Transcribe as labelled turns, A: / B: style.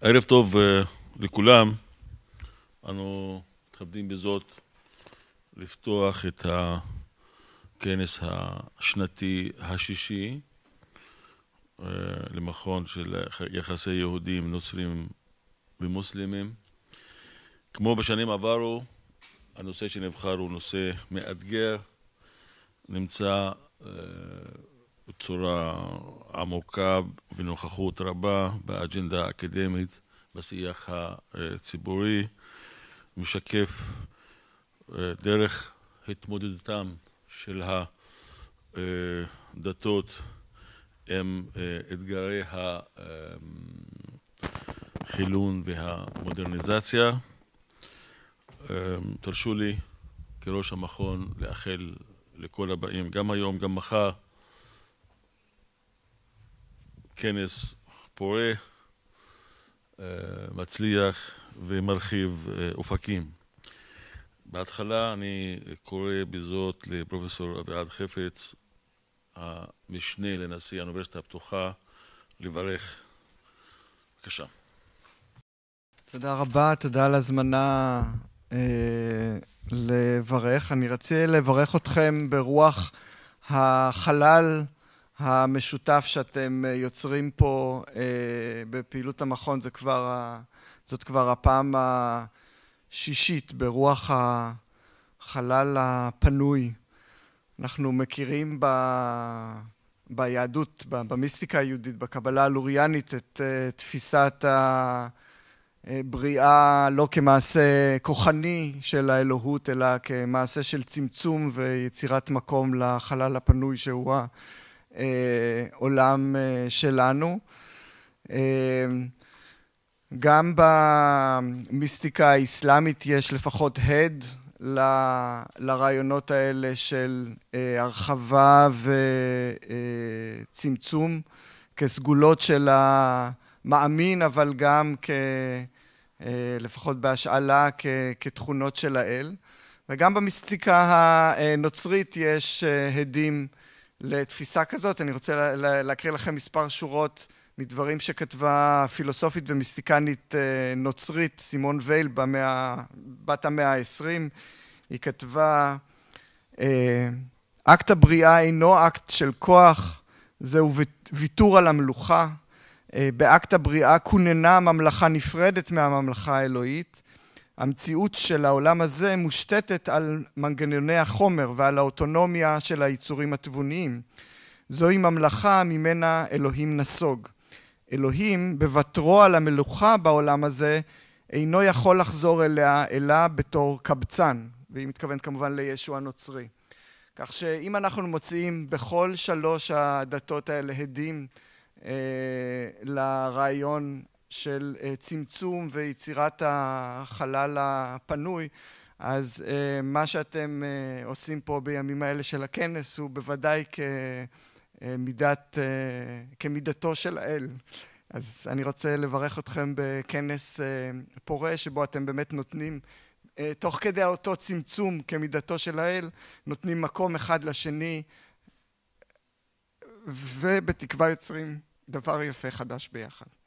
A: ערב טוב אה, לכולם. אנו מתכבדים בזאת לפתוח את הכנס השנתי השישי אה, למכון של יחסי יהודים, נוצרים ומוסלמים. כמו בשנים עברו, הנושא שנבחר הוא נושא מאתגר, נמצא אה, בצורה עמוקה ונוכחות רבה באג'נדה האקדמית, בשיח הציבורי, משקף אה, דרך התמודדותם של הדתות עם אה, אתגרי החילון אה, והמודרניזציה. תרשו לי כראש המכון לאחל לכל הבאים, גם היום, גם מחר, כנס פורה, אה, מצליח ומרחיב אה, אופקים. בהתחלה אני קורא בזאת לפרופסור אביעד חפץ, המשנה לנשיא האוניברסיטה הפתוחה, לברך. בבקשה.
B: תודה רבה, תודה על הזמנה אה, לברך. אני רציתי לברך אתכם ברוח החלל. המשותף שאתם אה, יוצרים פה אה, בפעילות המכון זה כבר, זאת כבר הפעם השישית ברוח החלל הפנוי. אנחנו מכירים ב, ביהדות, במיסטיקה היהודית, בקבלה הלוריאנית, את אה, תפיסת הבריאה לא כמעשה כוחני של האלוהות, אלא כמעשה של צמצום ויצירת מקום לחלל הפנוי שהוא ה... אה, אה, שלנו. אה, גם במיסטיקה האסלאמית יש לפחות הד ל, לרעיונות האלה של אה, הרחבה וצמצום אה, כסגולות של המאמין, אבל גם כ... אה, לפחות בהשאלה כ, כתכונות של האל. וגם במיסטיקה הנוצרית יש הדים לתפיסה כזאת, אני רוצה להקריא לכם מספר שורות מדברים שכתבה פילוסופית ומיסטיקנית אה, נוצרית סימון וייל במאה, בת המאה העשרים. היא כתבה, אה, אקט הבריאה אינו אקט של כוח, זהו ויתור על המלוכה. אה, באקט הבריאה כוננה ממלכה נפרדת מהממלכה האלוהית, המציאות של העולם הזה מושתתת על מנגנוני החומר ועל האוטונומיה של היצורים התבוניים. זוהי ממלכה ממנה אלוהים נסוג. אלוהים, בוותרו על המלוכה בעולם הזה, אינו יכול לחזור אליה אלא בתור קבצן, והיא מתכוונת כמובן לישו הנוצרי. כך שאם אנחנו מוצאים בכל שלוש הדתות האלה הדים אה, לרעיון של אה, צמצום ויצירת החלל הפנוי, אז אה, מה שאתם אה, עושים פה בימים האלה של הכנס הוא בוודאי כמידת, כמידתו של האל. אז אני רוצה לברך אתכם בכנס פורה, שבו אתם באמת נותנים, תוך כדי אותו צמצום כמידתו של האל, נותנים מקום אחד לשני, ובתקווה יוצרים דבר יפה חדש ביחד.